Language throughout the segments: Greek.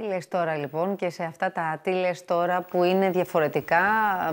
Τι λες τώρα λοιπόν και σε αυτά τα τι λες τώρα που είναι διαφορετικά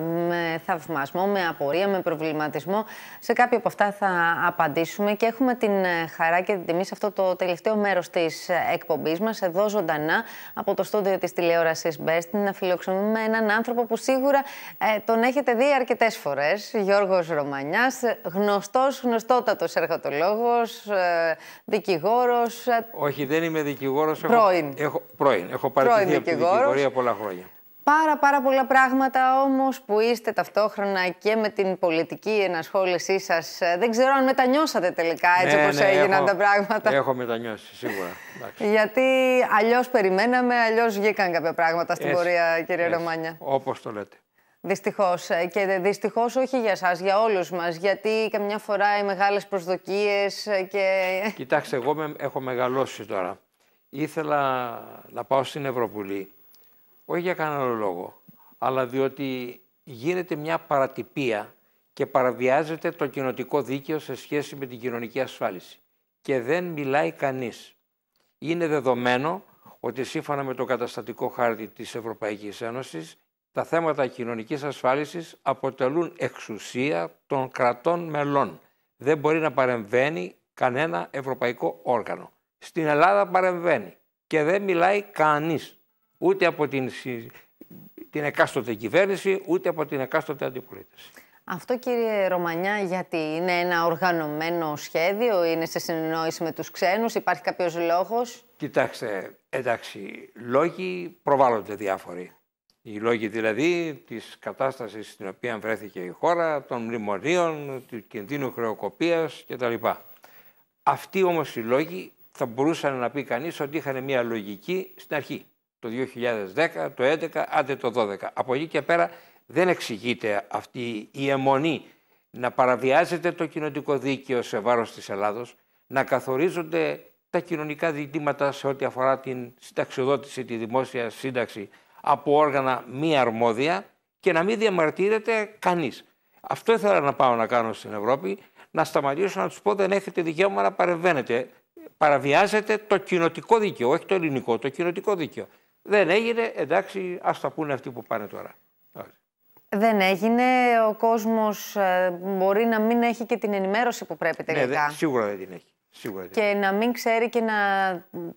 με θαυμασμό, με απορία, με προβληματισμό. Σε κάποια από αυτά θα απαντήσουμε και έχουμε την ε, χαρά και την τιμή σε αυτό το τελευταίο μέρος της ε, εκπομπής μας εδώ ζωντανά από το στούντιο της τηλεόρασης Best να φιλοξενούμε έναν άνθρωπο που σίγουρα ε, τον έχετε δει αρκετές φορές. Γιώργος Ρωμανιάς, γνωστός, γνωστότατος εργατολόγος, ε, δικηγόρος. Όχι δεν είμαι δικηγόρος, έχω, έχω, πρώην. Έχω πάρει από τη δικηγορία πολλά χρόνια. Πάρα πάρα πολλά πράγματα όμως που είστε ταυτόχρονα και με την πολιτική ενασχόλησή σας. Ε, δεν ξέρω αν μετανιώσατε τελικά έτσι ναι, όπως ναι, έγιναν τα πράγματα. Έχω μετανιώσει σίγουρα. Γιατί αλλιώς περιμέναμε, αλλιώς βγήκαν κάποια πράγματα στην έτσι, πορεία κύριε Ρωμάνια. Όπως το λέτε. Δυστυχώς. Ε, και δυστυχώς όχι για εσάς, για όλους μας. Γιατί καμιά φορά οι μεγάλες προσδοκίες ε, και. Κοιτάξτε, εγώ έχω μεγαλώσει τώρα ήθελα να πάω στην Ευρωβουλή, όχι για κανέναν λόγο, αλλά διότι γίνεται μια παρατυπία και παραβιάζεται το κοινοτικό δίκαιο σε σχέση με την κοινωνική ασφάλιση. Και δεν μιλάει κανείς. Είναι δεδομένο ότι σύμφωνα με το καταστατικό χάρτη της Ευρωπαϊκής Ένωσης, τα θέματα κοινωνικής ασφάλισης αποτελούν εξουσία των κρατών μελών. Δεν μπορεί να παρεμβαίνει κανένα ευρωπαϊκό όργανο στην Ελλάδα παρεμβαίνει και δεν μιλάει κανείς, ούτε από την, την εκάστοτε κυβέρνηση, ούτε από την εκάστοτε αντιπολίτευση. Αυτό κύριε Ρωμανιά γιατί είναι ένα οργανωμένο σχέδιο, είναι σε συνεννόηση με τους ξένους, υπάρχει κάποιος λόγος. Κοιτάξτε, εντάξει, λόγοι προβάλλονται διάφοροι. Οι λόγοι δηλαδή της κατάστασης στην οποία βρέθηκε η χώρα, των μνημονίων, του κινδύνου χρεοκοπίας κτλ. Αυτοί όμως οι λόγοι θα μπορούσε να πει κανείς ότι είχαν μια λογική στην αρχή. Το 2010, το 2011, άντε το 2012. Από εκεί και πέρα δεν εξηγείται αυτή η αιμονή να παραβιάζεται το κοινωνικό δίκαιο σε βάρος της Ελλάδος, να καθορίζονται τα κοινωνικά διτήματα σε ό,τι αφορά την συνταξιοδότηση, τη δημόσια σύνταξη από όργανα μη αρμόδια και να μην διαμαρτύρεται κανείς. Αυτό ήθελα να πάω να κάνω στην Ευρώπη, να σταματήσω να τους πω δεν έχετε δικαίωμα να παρεμβαίνετε παραβιάζεται το κοινοτικό δίκαιο, όχι το ελληνικό, το κοινοτικό δίκαιο. Δεν έγινε, εντάξει, ας τα πούνε αυτοί που πάνε τώρα. Δεν έγινε, ο κόσμος ε, μπορεί να μην έχει και την ενημέρωση που πρέπει ναι, τελικά. Ναι, σίγουρα δεν την έχει. Και να μην ξέρει και να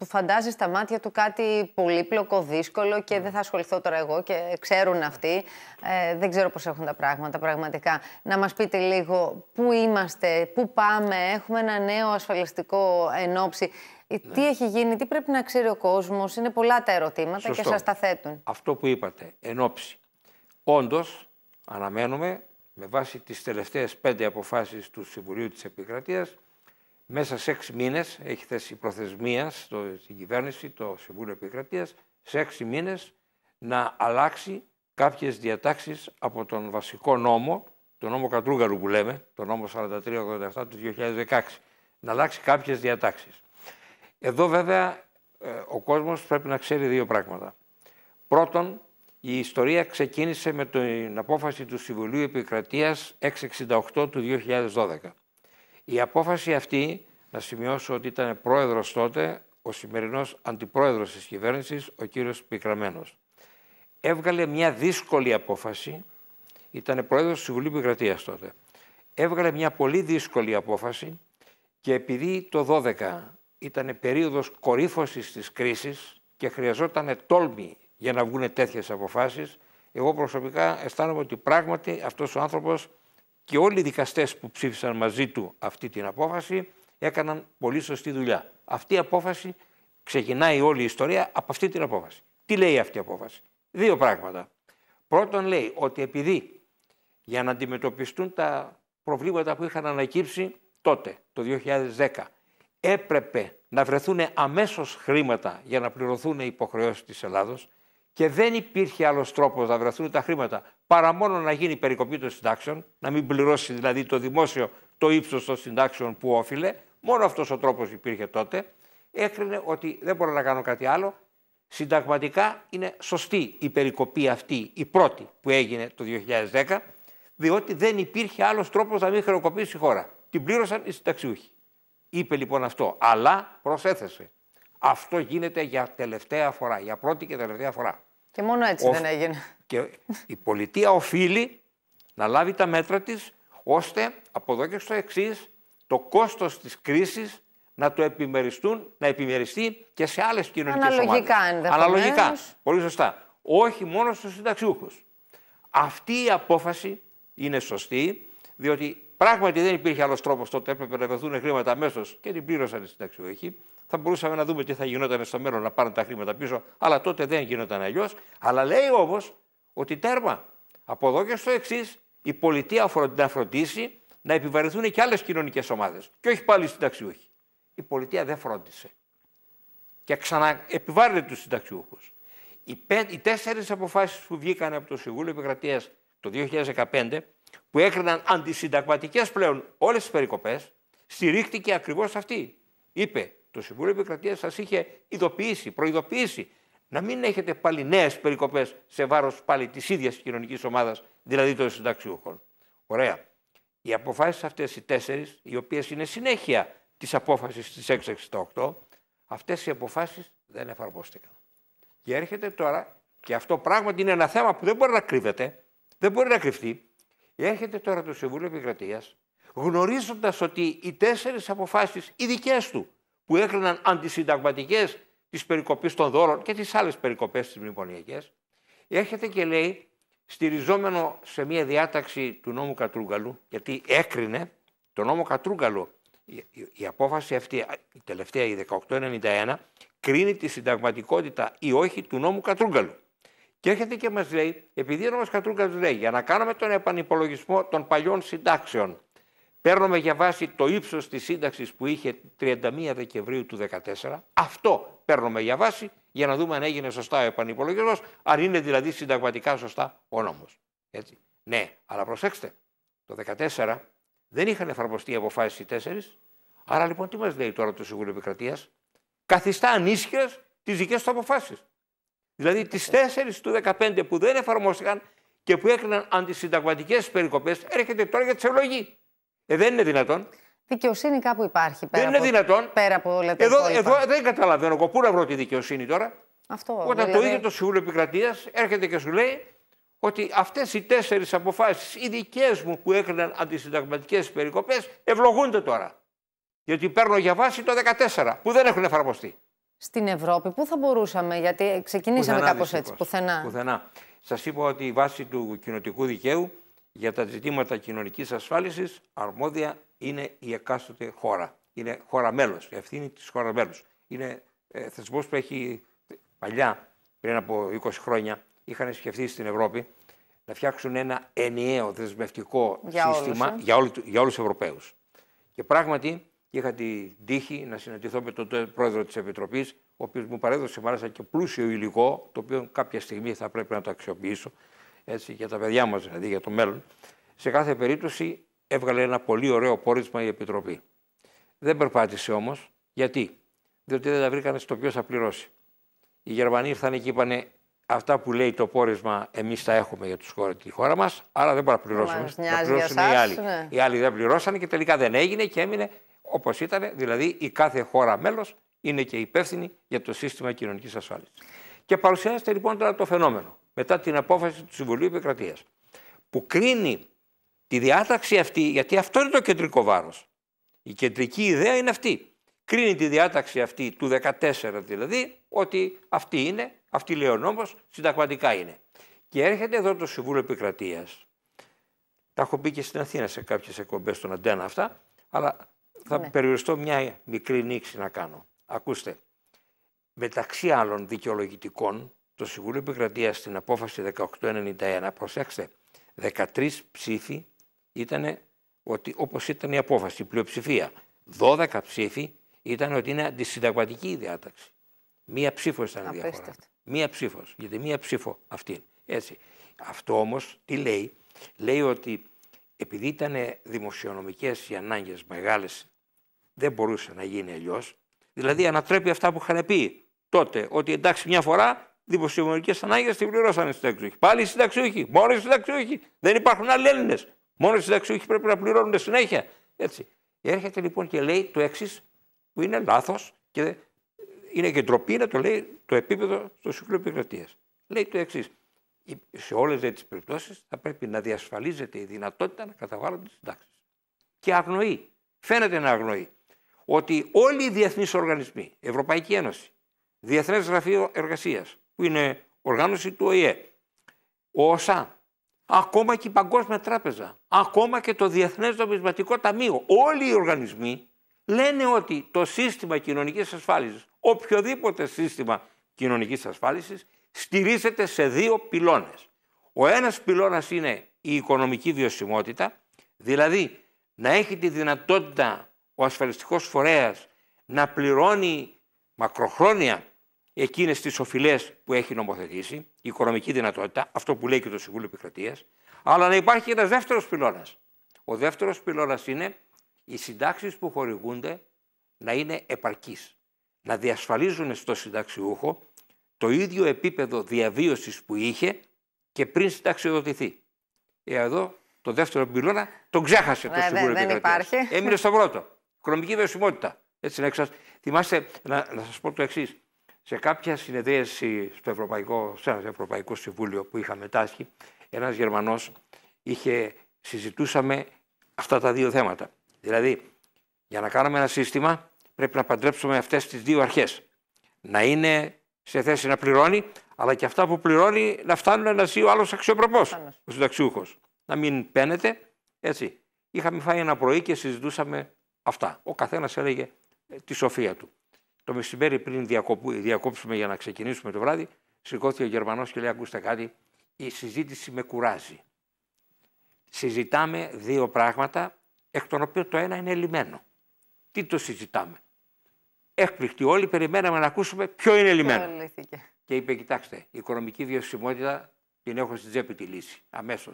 φαντάζει στα μάτια του κάτι πολύπλοκο, δύσκολο και δεν θα ασχοληθώ τώρα εγώ και ξέρουν αυτοί. Ε, δεν ξέρω πώς έχουν τα πράγματα πραγματικά. Να μας πείτε λίγο πού είμαστε, πού πάμε, έχουμε ένα νέο ασφαλιστικό ενόψη. Ε, ναι. Τι έχει γίνει, τι πρέπει να ξέρει ο κόσμος. Είναι πολλά τα ερωτήματα και σας τα θέτουν. Αυτό που είπατε, ενόψη. Όντως, αναμένουμε με βάση τις τελευταίες πέντε αποφάσεις του Συμβουλίου της Επικρατείας μέσα σε έξι μήνες έχει θέσει προθεσμία στην κυβέρνηση, το Συμβούλιο Επικρατείας, σε έξι μήνες να αλλάξει κάποιες διατάξεις από τον βασικό νόμο, τον νόμο Κατρούγκαρου που λέμε, τον νόμο 4387 του 2016. Να αλλάξει κάποιες διατάξεις. Εδώ βέβαια ε, ο κόσμος πρέπει να ξέρει δύο πράγματα. Πρώτον, η ιστορία ξεκίνησε με την απόφαση του Συμβουλίου Επικρατείας 668 του 2012. Η απόφαση αυτή, να σημειώσω ότι ήταν πρόεδρος τότε, ο σημερινός αντιπρόεδρος της κυβέρνησης, ο κύριος Πικραμένος. Έβγαλε μια δύσκολη απόφαση, ήταν πρόεδρος του Συμβουλίου Επικρατείας τότε. Έβγαλε μια πολύ δύσκολη απόφαση και επειδή το 12 ήταν περίοδος κορύφωσης της κρίσης και χρειαζόταν τόλμη για να βγουν τέτοιες αποφάσεις, εγώ προσωπικά αισθάνομαι ότι πράγματι αυτός ο άνθρωπος και όλοι οι δικαστές που ψήφισαν μαζί του αυτή την απόφαση έκαναν πολύ σωστή δουλειά. Αυτή η απόφαση ξεκινάει όλη η ιστορία από αυτή την απόφαση. Τι λέει αυτή η απόφαση. Δύο πράγματα. Πρώτον λέει ότι επειδή για να αντιμετωπιστούν τα προβλήματα που είχαν ανακύψει τότε, το 2010, έπρεπε να βρεθούν αμέσως χρήματα για να πληρωθούν οι υποχρεώσεις της Ελλάδος, και δεν υπήρχε άλλος τρόπος να βρεθούν τα χρήματα παρά μόνο να γίνει περικοπή των συντάξεων, να μην πληρώσει δηλαδή το δημόσιο το ύψος των συντάξεων που όφιλε. Μόνο αυτός ο τρόπος υπήρχε τότε. Έκρινε ότι δεν μπορώ να κάνω κάτι άλλο. Συνταγματικά είναι σωστή η περικοπή αυτή, η πρώτη που έγινε το 2010, διότι δεν υπήρχε άλλος τρόπος να μην χρεοκοπήσει η χώρα. Την πλήρωσαν οι συνταξιούχοι. Είπε λοιπόν αυτό, αλλά προσέθεσε. Αυτό γίνεται για τελευταία φορά, για πρώτη και τελευταία φορά. Και μόνο έτσι δεν έγινε. Και η πολιτεία οφείλει να λάβει τα μέτρα της, ώστε από εδώ και στο εξής το κόστος της κρίσης να το επιμεριστούν, να επιμεριστεί και σε άλλες κοινωνικές Αναλογικά, ομάδες. Ενδεχομένως. Αναλογικά, πολύ σωστά. Όχι μόνο στους συνταξιούχους. Αυτή η απόφαση είναι σωστή, διότι πράγματι δεν υπήρχε άλλος τρόπος τότε, έπρεπε να χρήματα αμέσως και την πλήρωσαν οι συνταξιούχοι θα μπορούσαμε να δούμε τι θα γινόταν στο μέλλον να πάρουν τα χρήματα πίσω, αλλά τότε δεν γινόταν αλλιώς. Αλλά λέει όμως ότι τέρμα. Από εδώ και στο εξής, η πολιτεία να φροντίσει να επιβαρυνθούν και άλλες κοινωνικές ομάδες. Και όχι πάλι οι συνταξιούχοι. Η πολιτεία δεν φρόντισε. Και ξαναεπιβάρυνε τους συνταξιούχους. Οι, οι τέσσερις αποφάσεις που βγήκαν από το Συμβούλιο Επικρατείας το 2015, που έκριναν αντισυνταγματικές πλέον όλες τις περικοπές, στηρίχτηκε ακριβώς αυτή. Είπε το Συμβούλιο Επικρατείας σας είχε ειδοποιήσει, προειδοποιήσει να μην έχετε πάλι νέες περικοπές σε βάρος πάλι της ίδιας κοινωνικής ομάδας, δηλαδή των συνταξιούχων. Ωραία. Οι αποφάσεις αυτές οι τέσσερις, οι οποίες είναι συνέχεια της απόφασης της 668, αυτές οι αποφάσεις δεν εφαρμόστηκαν. Και έρχεται τώρα, και αυτό πράγματι είναι ένα θέμα που δεν μπορεί να κρύβεται, δεν μπορεί να κρυφτεί. Έρχεται τώρα το Συμβούλιο Επικρατείας γνωρίζοντας ότι οι τέσσερις αποφάσεις, οι δικές του, που έκριναν αντισυνταγματικές τις περικοπές των δώρων και τις άλλες περικοπές τις μνημονιακές, έρχεται και λέει, στηριζόμενο σε μια διάταξη του νόμου Κατρούγκαλου, γιατί έκρινε το νόμο Κατρούγκαλου. Η, απόφαση αυτή, η τελευταία, η 1891, κρίνει τη συνταγματικότητα ή όχι του νόμου Κατρούγκαλου. Και έρχεται και μας λέει, επειδή ο νόμος Κατρούγκαλου λέει, για να κάνουμε τον επανυπολογισμό των παλιών συντάξεων Παίρνουμε για βάση το ύψος της σύνταξης που είχε 31 Δεκεμβρίου του 2014. Αυτό παίρνουμε για βάση για να δούμε αν έγινε σωστά ο επανυπολογισμός, αν είναι δηλαδή συνταγματικά σωστά ο νόμος. Έτσι. Ναι, αλλά προσέξτε, το 2014 δεν είχαν εφαρμοστεί οι αποφάσεις οι τέσσερις, άρα λοιπόν τι μας λέει τώρα το Συμβούλιο Επικρατείας, καθιστά ανίσχυρες τις δικές τους αποφάσεις. Δηλαδή τις 4 του 2015 που δεν εφαρμόστηκαν και που έκαναν αντισυνταγματικές περικοπές έρχεται τώρα για τη ε, δεν είναι δυνατόν. Δικαιοσύνη κάπου υπάρχει. Πέρα από... Πέρα από όλα τα εδώ, εδώ δεν καταλαβαίνω. Πού να βρω τη δικαιοσύνη τώρα. Αυτό, Όταν το δηλαδή. ίδιο το Συμβούλιο Επικρατείας έρχεται και σου λέει ότι αυτές οι τέσσερις αποφάσεις, οι δικές μου που έκριναν αντισυνταγματικές περικοπές, ευλογούνται τώρα. Γιατί παίρνω για βάση το 14, που δεν έχουν εφαρμοστεί. Στην Ευρώπη, πού θα μπορούσαμε, γιατί ξεκινήσαμε κάπως έτσι. Πουθενά. πουθενά. Σας είπα ότι η βάση του κοινοτικού δικαίου για τα ζητήματα κοινωνικής ασφάλισης αρμόδια είναι η εκάστοτε χώρα. Είναι χώρα μέλος, η ευθύνη της χώρας μέλο. Είναι ε, θεσμός που έχει παλιά, πριν από 20 χρόνια, είχαν σκεφτεί στην Ευρώπη να φτιάξουν ένα ενιαίο δεσμευτικό σύστημα ε. για, όλου για όλους τους Ευρωπαίους. Και πράγματι είχα την τύχη να συναντηθώ με τον πρόεδρο της Επιτροπής, ο οποίος μου παρέδωσε μάλιστα και πλούσιο υλικό, το οποίο κάποια στιγμή θα πρέπει να το αξιοποιήσω έτσι, για τα παιδιά μας δηλαδή, για το μέλλον, σε κάθε περίπτωση έβγαλε ένα πολύ ωραίο πόρισμα η Επιτροπή. Δεν περπάτησε όμως. Γιατί? Διότι δεν τα βρήκανε στο ποιος θα πληρώσει. Οι Γερμανοί ήρθαν και είπανε αυτά που λέει το πόρισμα εμείς τα έχουμε για τους χώρες τη χώρα μας, άρα δεν μπορούμε να πληρώσουμε. Να πληρώσουν οι άλλοι. Ναι. Οι άλλοι δεν πληρώσανε και τελικά δεν έγινε και έμεινε όπως ήταν. Δηλαδή η κάθε χώρα μέλος είναι και υπεύθυνη για το σύστημα κοινωνικής ασφάλισης. Και παρουσιάζεται λοιπόν τώρα το φαινόμενο μετά την απόφαση του Συμβουλίου Επικρατείας. Που κρίνει τη διάταξη αυτή, γιατί αυτό είναι το κεντρικό βάρος. Η κεντρική ιδέα είναι αυτή. Κρίνει τη διάταξη αυτή του 14 δηλαδή, ότι αυτή είναι, αυτή λέει ο νόμος, συνταγματικά είναι. Και έρχεται εδώ το Συμβούλιο Επικρατείας. Τα έχω πει και στην Αθήνα σε κάποιες εκπομπές των Αντένα αυτά, αλλά θα ναι. περιοριστώ μια μικρή νήξη να κάνω. Ακούστε. Μεταξύ άλλων δικαιολογητικών το Συμβούλιο Επικρατείας στην απόφαση 1891, προσέξτε, 13 ψήφοι ήταν ότι όπως ήταν η απόφαση, η πλειοψηφία. 12 ψήφοι ήταν ότι είναι αντισυνταγματική η διάταξη. Μία ψήφος ήταν η διαφορά. Μία ψήφος. Γιατί μία ψήφο αυτή. Έτσι. Αυτό όμως τι λέει, λέει ότι επειδή ήταν δημοσιονομικές οι ανάγκες μεγάλες, δεν μπορούσε να γίνει αλλιώς. Δηλαδή ανατρέπει αυτά που είχαν πει τότε, ότι εντάξει μια φορά δημοσιονομικές ανάγκες την πληρώσανε οι συνταξιούχοι. Πάλι οι συνταξιούχοι, μόνο οι συνταξιούχοι. Δεν υπάρχουν άλλοι Έλληνες. Μόνο οι συνταξιούχοι πρέπει να πληρώνουν συνέχεια. Έτσι. Έρχεται λοιπόν και λέει το εξής, που είναι λάθος και είναι και ντροπή να το λέει το επίπεδο του Σύμβουλο Επικρατείας. Λέει το εξής. Σε όλες τις περιπτώσεις θα πρέπει να διασφαλίζεται η δυνατότητα να καταβάλλονται συντάξεις. Και αγνοεί. Φαίνεται να αγνοεί ότι όλοι οι διεθνείς οργανισμοί, Ευρωπαϊκή Ένωση, Διεθνές Γραφείο Εργασίας, που είναι οργάνωση του ΟΗΕ, ΟΣΑ, ακόμα και η Παγκόσμια Τράπεζα, ακόμα και το Διεθνές Νομισματικό Ταμείο, όλοι οι οργανισμοί λένε ότι το σύστημα κοινωνικής ασφάλισης, οποιοδήποτε σύστημα κοινωνικής ασφάλισης, στηρίζεται σε δύο πυλώνες. Ο ένας πυλώνας είναι η οικονομική βιωσιμότητα, δηλαδή να έχει τη δυνατότητα ο ασφαλιστικός φορέας να πληρώνει μακροχρόνια εκείνες τις οφειλές που έχει νομοθετήσει, η οικονομική δυνατότητα, αυτό που λέει και το Συμβούλιο Επικρατείας, αλλά να υπάρχει και ένας δεύτερος πυλώνας. Ο δεύτερος πυλώνας είναι οι συντάξεις που χορηγούνται να είναι επαρκείς. Να διασφαλίζουν στο συνταξιούχο το ίδιο επίπεδο διαβίωσης που είχε και πριν συνταξιοδοτηθεί. Ε, εδώ το δεύτερο πυλώνα τον ξέχασε το Συμβούλιο Επικρατεία. Δεν υπάρχει. Έμεινε στο πρώτο. Οικονομική βιωσιμότητα. Έτσι, να εξα... Θυμάστε, να, να σας πω το εξής. Σε κάποια συνεδρίαση στο Ευρωπαϊκό, ένα Ευρωπαϊκό Συμβούλιο που είχα μετάσχει, ένας Γερμανός είχε, συζητούσαμε αυτά τα δύο θέματα. Δηλαδή, για να κάνουμε ένα σύστημα πρέπει να παντρέψουμε αυτές τις δύο αρχές. Να είναι σε θέση να πληρώνει, αλλά και αυτά που πληρώνει να φτάνουν να ζει ο άλλος αξιοπροπός, ο συνταξιούχος. Να μην παίνεται, έτσι. Είχαμε φάει ένα πρωί και συζητούσαμε αυτά. Ο καθένας έλεγε ε, τη σοφία του. Το μεσημέρι πριν διακόψουμε για να ξεκινήσουμε το βράδυ, σηκώθηκε ο Γερμανός και λέει: Ακούστε κάτι, η συζήτηση με κουράζει. Συζητάμε δύο πράγματα, εκ των οποίων το ένα είναι λιμένο. Τι το συζητάμε. Έκπληκτοι όλοι, περιμέναμε να ακούσουμε ποιο είναι λιμένο. Και είπε: Κοιτάξτε, η οικονομική βιωσιμότητα την έχω στην τσέπη τη λύση. Αμέσως.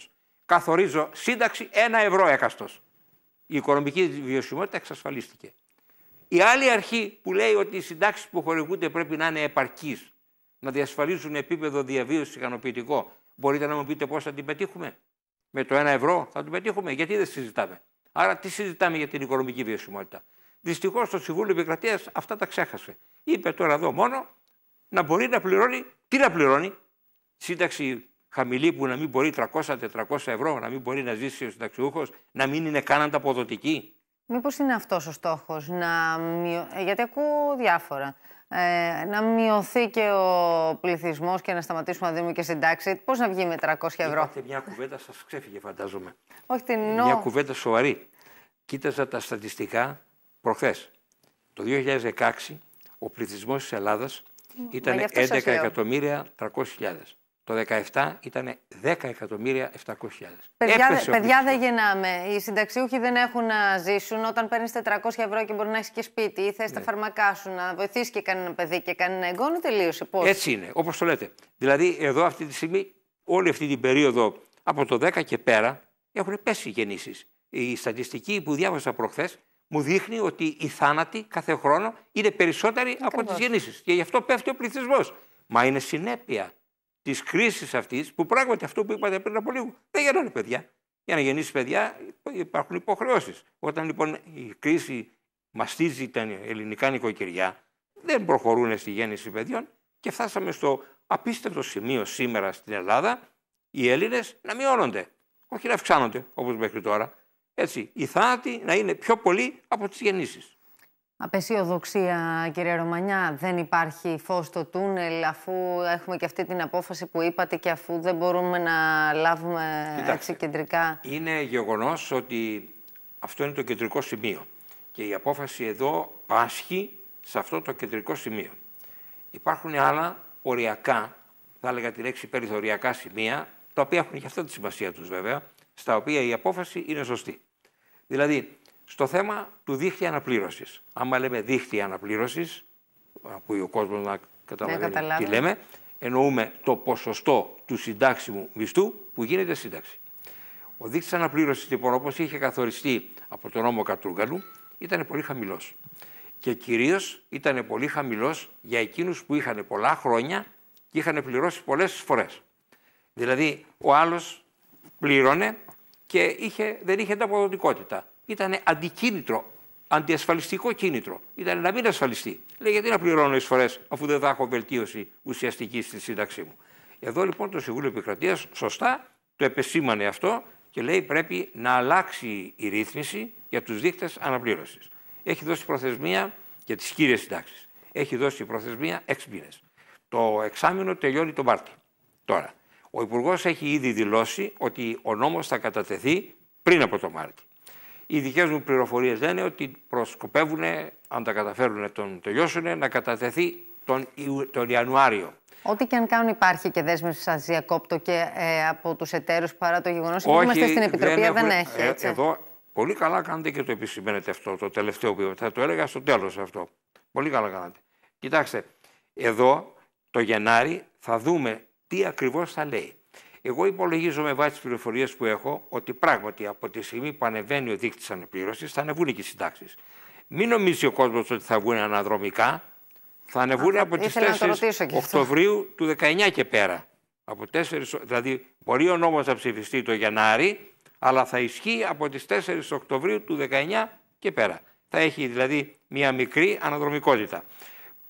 Καθορίζω σύνταξη ένα ευρώ έκαστος. Η οικονομική βιωσιμότητα εξασφαλίστηκε. Η άλλη αρχή που λέει ότι οι συντάξεις που χορηγούνται πρέπει να είναι επαρκείς, να διασφαλίζουν επίπεδο διαβίωσης ικανοποιητικό. Μπορείτε να μου πείτε πώς θα την πετύχουμε. Με το 1 ευρώ θα την πετύχουμε. Γιατί δεν συζητάμε. Άρα, τι συζητάμε για την οικονομική βιωσιμότητα. Δυστυχώς το Συμβούλιο Επικρατείας αυτά τα ξέχασε. Είπε τώρα εδώ μόνο να μπορεί να πληρώνει. Τι να πληρώνει, σύνταξη χαμηλή που να μην μπορεί 300-400 ευρώ, να μην μπορεί να ζήσει ο συνταξιούχος, να μην είναι καν ανταποδοτική. Μήπως είναι αυτός ο στόχος, να μειω... Ε, γιατί ακούω διάφορα. Ε, να μειωθεί και ο πληθυσμός και να σταματήσουμε να δούμε και συντάξει. Πώς να βγει με 300 ευρώ. Υπάρχει μια κουβέντα, σας ξέφυγε, φαντάζομαι. Όχι, την Μια κουβέντα σοβαρή. Κοίταζα τα στατιστικά προχθές. Το 2016 ο πληθυσμός της Ελλάδας ήταν 11.300.000. Το 17 ήταν 10.700.000. Παιδιά, παιδιά δεν γεννάμε. Οι συνταξιούχοι δεν έχουν να ζήσουν. Όταν παίρνεις 400 ευρώ και μπορεί να έχεις και σπίτι ή θες ναι. τα φαρμακά σου να βοηθήσει και κανένα παιδί και κανένα εγγόνο, τελείωσε. Πώς. Έτσι είναι, όπως το λέτε. Δηλαδή, εδώ αυτή τη στιγμή, όλη αυτή την περίοδο από το 10 και πέρα, έχουν πέσει οι γεννήσεις. Η στατιστική που διάβασα προχθές μου δείχνει ότι οι θάνατοι κάθε χρόνο είναι περισσότεροι από τις γεννήσεις. Και γι' αυτό πέφτει ο πληθυσμός. Μα είναι συνέπεια της κρίσης αυτής, που πράγματι αυτό που είπατε πριν από λίγο δεν γεννάνε παιδιά. Για να γεννήσεις παιδιά υπάρχουν υποχρεώσεις. Όταν λοιπόν η κρίση μαστίζει τα ελληνικά νοικοκυριά, δεν προχωρούν στη γέννηση παιδιών και φτάσαμε στο απίστευτο σημείο σήμερα στην Ελλάδα οι Έλληνες να μειώνονται. Όχι να αυξάνονται όπως μέχρι τώρα. Έτσι, οι θάνατοι να είναι πιο πολλοί από τις γεννήσεις. Απεσιοδοξία, κύριε Ρωμανιά. Δεν υπάρχει φως στο τούνελ, αφού έχουμε και αυτή την απόφαση που είπατε και αφού δεν μπορούμε να λάβουμε Κοιτάξτε, έτσι κεντρικά. Είναι γεγονός ότι αυτό είναι το κεντρικό σημείο. Και η απόφαση εδώ πάσχει σε αυτό το κεντρικό σημείο. Υπάρχουν άλλα οριακά, θα έλεγα τη λέξη περιθωριακά σημεία, τα οποία έχουν και αυτά τη σημασία τους βέβαια, στα οποία η απόφαση είναι σωστή. Δηλαδή, στο θέμα του δίχτυα αναπλήρωσης. Άμα λέμε δίχτυα αναπλήρωσης, ακούει ο κόσμος να καταλαβαίνει ναι, τι λέμε, εννοούμε το ποσοστό του συντάξιμου μισθού που γίνεται σύνταξη. Ο δίχτυα αναπλήρωσης λοιπόν, όπως είχε καθοριστεί από τον νόμο Κατρούγκαλου, ήταν πολύ χαμηλός. Και κυρίως ήταν πολύ χαμηλός για εκείνους που είχαν πολλά χρόνια και είχαν πληρώσει πολλές φορές. Δηλαδή, ο άλλος πλήρωνε και είχε, δεν είχε ανταποδοτικότητα ήταν αντικίνητρο, αντιασφαλιστικό κίνητρο. Ήταν να μην ασφαλιστεί. Λέει, γιατί να πληρώνω εισφορέ, αφού δεν θα έχω βελτίωση ουσιαστική στη σύνταξή μου. Εδώ λοιπόν το Συμβούλιο Επικρατείας σωστά το επεσήμανε αυτό και λέει πρέπει να αλλάξει η ρύθμιση για τους δείκτες αναπλήρωσης. Έχει δώσει προθεσμία για τις κύριες συντάξεις. Έχει δώσει προθεσμία έξι μήνες. Το εξάμεινο τελειώνει τον Μάρτιο. Τώρα, ο Υπουργός έχει ήδη δηλώσει ότι ο νόμος θα κατατεθεί πριν από τον Μάρτιο. Οι δικές μου πληροφορίες λένε ότι προσκοπεύουν, αν τα καταφέρουν τον τελειώσουν, να κατατεθεί τον, τον Ιανουάριο. Ό,τι και αν κάνουν, υπάρχει και δέσμευση σα διακόπτω και ε, από τους εταίρους παρά το γεγονός ότι είμαστε στην Επιτροπή, ε, δεν, δεν έχει. Ε, εδώ πολύ καλά κάνετε και το επισημαίνετε αυτό, το τελευταίο που θα το έλεγα στο τέλος αυτό. Πολύ καλά κάνετε. Κοιτάξτε, εδώ το Γενάρη θα δούμε τι ακριβώς θα λέει. Εγώ υπολογίζω με βάση τις πληροφορίες που έχω ότι πράγματι από τη στιγμή που ανεβαίνει ο δείκτης ανεπλήρωση θα ανεβούν και οι συντάξεις. Μην νομίζει ο κόσμος ότι θα βγουν αναδρομικά. Θα ανεβούν από τις 4 Οκτωβρίου του 19 και πέρα. Από 4, δηλαδή, μπορεί ο νόμος να ψηφιστεί το Γενάρη, αλλά θα ισχύει από τις 4 Οκτωβρίου του 19 και πέρα. Θα έχει δηλαδή μια μικρή αναδρομικότητα.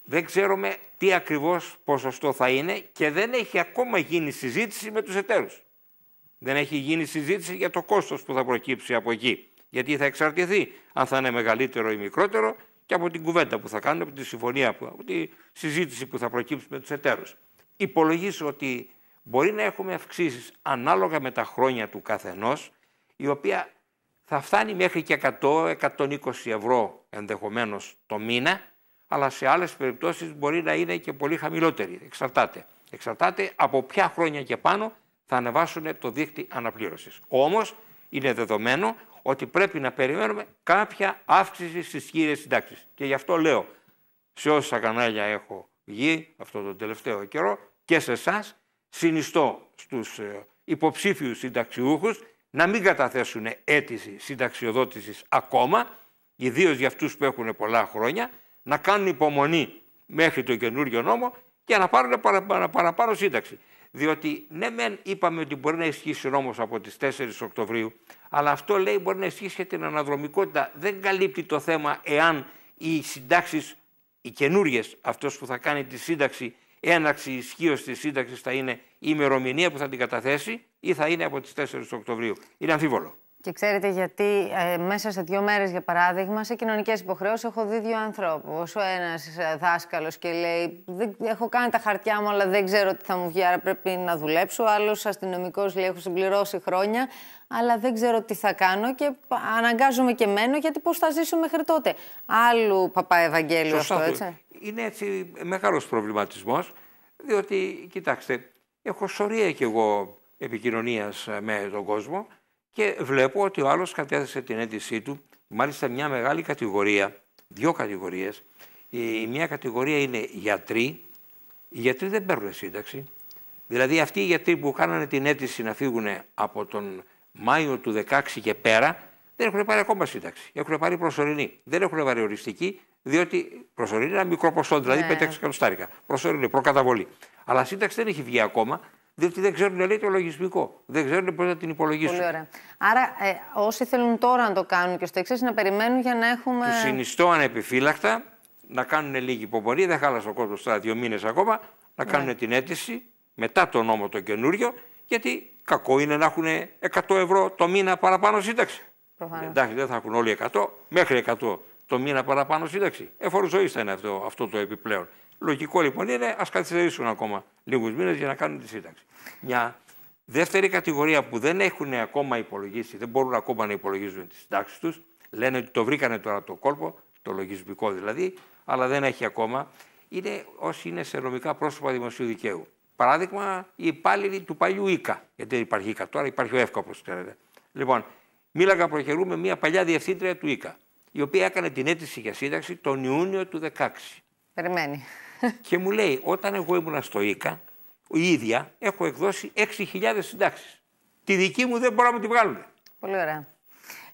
Δεν ξέρουμε τι ακριβώς ποσοστό θα είναι και δεν έχει ακόμα γίνει συζήτηση με τους εταίρους. Δεν έχει γίνει συζήτηση για το κόστος που θα προκύψει από εκεί. Γιατί θα εξαρτηθεί αν θα είναι μεγαλύτερο ή μικρότερο και από την κουβέντα που θα κάνουν, από τη συμφωνία, που, από τη συζήτηση που θα προκύψει με τους εταίρους. Υπολογίζω ότι μπορεί να έχουμε αυξήσεις ανάλογα με τα χρόνια του καθενός, η οποία θα φτάνει μέχρι και 100-120 ευρώ ενδεχομένως το μήνα, αλλά σε άλλες περιπτώσεις μπορεί να είναι και πολύ χαμηλότερη. Εξαρτάται. Εξαρτάται από ποια χρόνια και πάνω θα ανεβάσουν το δίκτυ αναπλήρωσης. Όμως είναι δεδομένο ότι πρέπει να περιμένουμε κάποια αύξηση στις κύριες συντάξεις. Και γι' αυτό λέω σε όσα κανάλια έχω βγει αυτό τον τελευταίο καιρό και σε εσάς συνιστώ στους ε, υποψήφιους συνταξιούχους να μην καταθέσουν αίτηση συνταξιοδότησης ακόμα, ιδίως για αυτούς που έχουν πολλά χρόνια, να κάνουν υπομονή μέχρι το καινούριο νόμο και να πάρουν παραπάνω παρα, σύνταξη. Διότι ναι, μεν είπαμε ότι μπορεί να ισχύσει ο νόμος από τις 4 Οκτωβρίου, αλλά αυτό λέει μπορεί να ισχύσει και την αναδρομικότητα. Δεν καλύπτει το θέμα εάν οι συντάξεις, οι καινούριες, αυτός που θα κάνει τη σύνταξη, έναξη ισχύω της σύνταξης θα είναι η ημερομηνία που θα την καταθέσει ή θα είναι από τις 4 Οκτωβρίου. Είναι αμφίβολο. Και ξέρετε γιατί ε, μέσα σε δύο μέρες, για παράδειγμα, σε κοινωνικές υποχρεώσεις έχω δει δύο ανθρώπους. Όσο ένας ε, δάσκαλος και λέει δεν, έχω κάνει τα χαρτιά μου αλλά δεν ξέρω τι θα μου βγει άρα πρέπει να δουλέψω. Ο άλλος αστυνομικός λέει έχω συμπληρώσει χρόνια αλλά δεν ξέρω τι θα κάνω και αναγκάζομαι και μένω γιατί πώς θα ζήσω μέχρι τότε. Άλλου παπά Ευαγγέλιο αυτό έτσι. Είναι έτσι μεγάλος προβληματισμός διότι κοιτάξτε έχω σωρία κι εγώ επικοινωνίας ε, με τον κόσμο και βλέπω ότι ο άλλος κατέθεσε την αίτησή του, μάλιστα μια μεγάλη κατηγορία, δύο κατηγορίες. Η μία κατηγορία είναι γιατροί. Οι γιατροί δεν παίρνουν σύνταξη. Δηλαδή αυτοί οι γιατροί που κάνανε την αίτηση να φύγουν από τον Μάιο του 16 και πέρα, δεν έχουν πάρει ακόμα σύνταξη. Έχουν πάρει προσωρινή. Δεν έχουν πάρει οριστική, διότι προσωρινή είναι ένα μικρό ποσό, δηλαδή ναι. 5-6 εκατοστάρικα. Προσωρινή, προκαταβολή. Αλλά σύνταξη δεν έχει βγει ακόμα διότι δεν ξέρουν λέει, το λογισμικό. Δεν ξέρουν πώς να την υπολογίσουν. Πολύ ωραία. Άρα, ε, όσοι θέλουν τώρα να το κάνουν και στο εξής, να περιμένουν για να έχουμε. Τους συνιστώ ανεπιφύλακτα να κάνουν λίγη υπομονή. Δεν χάλασε ο κόσμος τώρα δύο μήνες ακόμα. Να ναι. κάνουν την αίτηση μετά το νόμο το καινούριο. Γιατί κακό είναι να έχουν 100 ευρώ το μήνα παραπάνω σύνταξη. Προφανώς. Εντάξει, δεν θα έχουν όλοι 100, μέχρι 100 το μήνα παραπάνω σύνταξη. Εφόρου ζωή θα είναι αυτό, αυτό το επιπλέον. Λογικό λοιπόν είναι ας καθυστερήσουν ακόμα λίγους μήνες για να κάνουν τη σύνταξη. Μια δεύτερη κατηγορία που δεν έχουν ακόμα υπολογίσει, δεν μπορούν ακόμα να υπολογίζουν τις συντάξεις τους, λένε ότι το βρήκανε τώρα το κόλπο, το λογισμικό δηλαδή, αλλά δεν έχει ακόμα, είναι όσοι είναι σε νομικά πρόσωπα δημοσίου δικαίου. Παράδειγμα, οι υπάλληλοι του παλιού ΙΚΑ. Γιατί δεν υπάρχει ΙΚΑ τώρα, υπάρχει ο ΕΦΚΑ, όπω ξέρετε. Λοιπόν, μίλαγα προχερού μια παλιά διευθύντρια του ΙΚΑ, η οποία έκανε την αίτηση για σύνταξη τον Ιούνιο του 16. Περιμένει και μου λέει, όταν εγώ ήμουν στο ΙΚΑ, η ίδια έχω εκδώσει 6.000 συντάξεις. Τη δική μου δεν μπορώ να τη βγάλουν. Πολύ ωραία.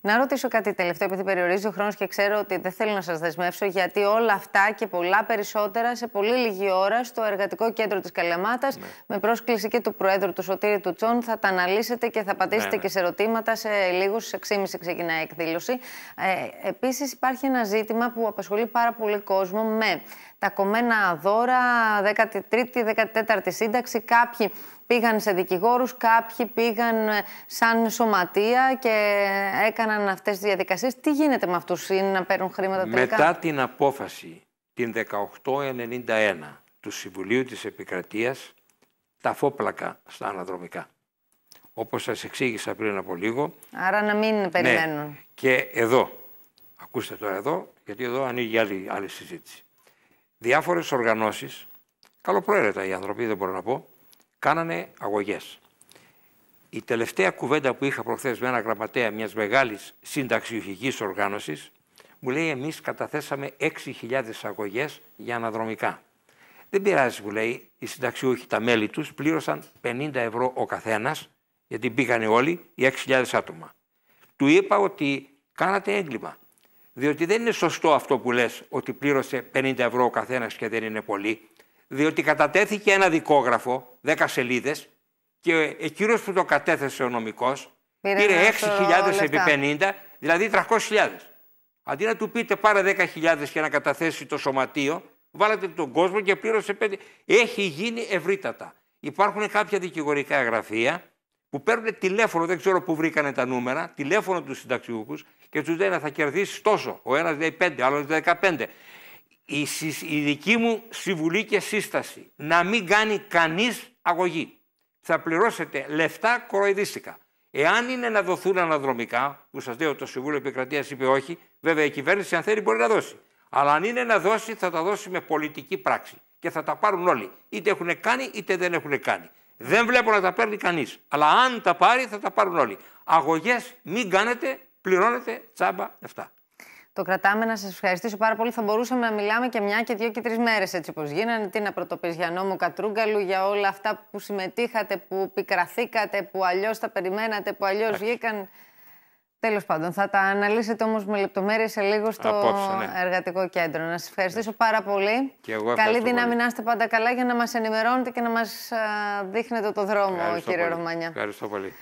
Να ρωτήσω κάτι τελευταίο, επειδή περιορίζει ο χρόνος και ξέρω ότι δεν θέλω να σας δεσμεύσω, γιατί όλα αυτά και πολλά περισσότερα σε πολύ λίγη ώρα στο εργατικό κέντρο της Καλαμάτα, ναι. με πρόσκληση και του Προέδρου του Σωτήρη του Τσόν, θα τα αναλύσετε και θα πατήσετε ναι, ναι. και σε ερωτήματα. Σε λίγο, στι 6.30 ξεκινάει η εκδήλωση. Ε, Επίσης, υπάρχει ένα ζήτημα που απασχολεί πάρα πολύ κόσμο με τα κομμένα δώρα, 13η, 14η σύνταξη. Κάποιοι πήγαν σε δικηγόρους, κάποιοι πήγαν ε, σαν σωματεία και ε, έκαναν αυτές τις διαδικασίες. Τι γίνεται με αυτούς, είναι να παίρνουν χρήματα τελικά. Μετά την απόφαση την 1891 του Συμβουλίου της Επικρατείας, τα φόπλακα στα αναδρομικά. Όπως σας εξήγησα πριν από λίγο. Άρα να μην ναι. περιμένουν. Και εδώ, ακούστε τώρα εδώ, γιατί εδώ ανοίγει άλλη συζήτηση διάφορες οργανώσεις, καλοπροαίρετα οι άνθρωποι, δεν μπορώ να πω, κάνανε αγωγές. Η τελευταία κουβέντα που είχα προχθές με ένα γραμματέα μιας μεγάλης συνταξιουχικής οργάνωσης, μου λέει εμείς καταθέσαμε 6.000 αγωγές για αναδρομικά. Δεν πειράζει, μου λέει, οι συνταξιούχοι, τα μέλη τους πλήρωσαν 50 ευρώ ο καθένας, γιατί μπήκαν όλοι οι 6.000 άτομα. Του είπα ότι κάνατε έγκλημα. Διότι δεν είναι σωστό αυτό που λες ότι πλήρωσε 50 ευρώ ο καθένας και δεν είναι πολύ. Διότι κατατέθηκε ένα δικόγραφο, 10 σελίδες, και εκείνος που το κατέθεσε ο νομικός πήρε, πήρε 6.000 επί 50, δηλαδή 300.000. Αντί να του πείτε πάρε 10.000 και να καταθέσει το σωματείο, βάλατε τον κόσμο και πλήρωσε 5. Έχει γίνει ευρύτατα. Υπάρχουν κάποια δικηγορικά γραφεία που παίρνουν τηλέφωνο, δεν ξέρω πού βρήκανε τα νούμερα, τηλέφωνο τους συνταξιούχους και τους λέει να θα κερδίσεις τόσο. Ο ένας λέει πέντε, ο άλλος λέει 15. Η, η δική μου συμβουλή και σύσταση να μην κάνει κανείς αγωγή. Θα πληρώσετε λεφτά κοροϊδίστικα. Εάν είναι να δοθούν αναδρομικά, που σας λέω το Συμβούλιο Επικρατείας είπε όχι, βέβαια η κυβέρνηση αν θέλει μπορεί να δώσει. Αλλά αν είναι να δώσει, θα τα δώσει με πολιτική πράξη και θα τα πάρουν όλοι. Είτε έχουν κάνει είτε δεν έχουν κάνει. Δεν βλέπω να τα παίρνει κανείς. Αλλά αν τα πάρει, θα τα πάρουν όλοι. Αγωγές μην κάνετε πληρώνετε τσάμπα λεφτά. Το κρατάμε να σας ευχαριστήσω πάρα πολύ. Θα μπορούσαμε να μιλάμε και μια και δύο και τρεις μέρες έτσι όπως γίνανε. Τι να πρωτοπείς για νόμο Κατρούγκαλου, για όλα αυτά που συμμετείχατε, που πικραθήκατε, που αλλιώς τα περιμένατε, που αλλιώς βγήκαν. Τέλος πάντων, θα τα αναλύσετε όμως με λεπτομέρειες σε λίγο στο ναι. εργατικό κέντρο. Να σας ευχαριστήσω ναι. πάρα πολύ. Και Καλή δύναμη να είστε πάντα καλά για να μας ενημερώνετε και να μας δείχνετε το δρόμο, Ευχαριστώ κύριε Ρωμανιά. Ευχαριστώ πολύ.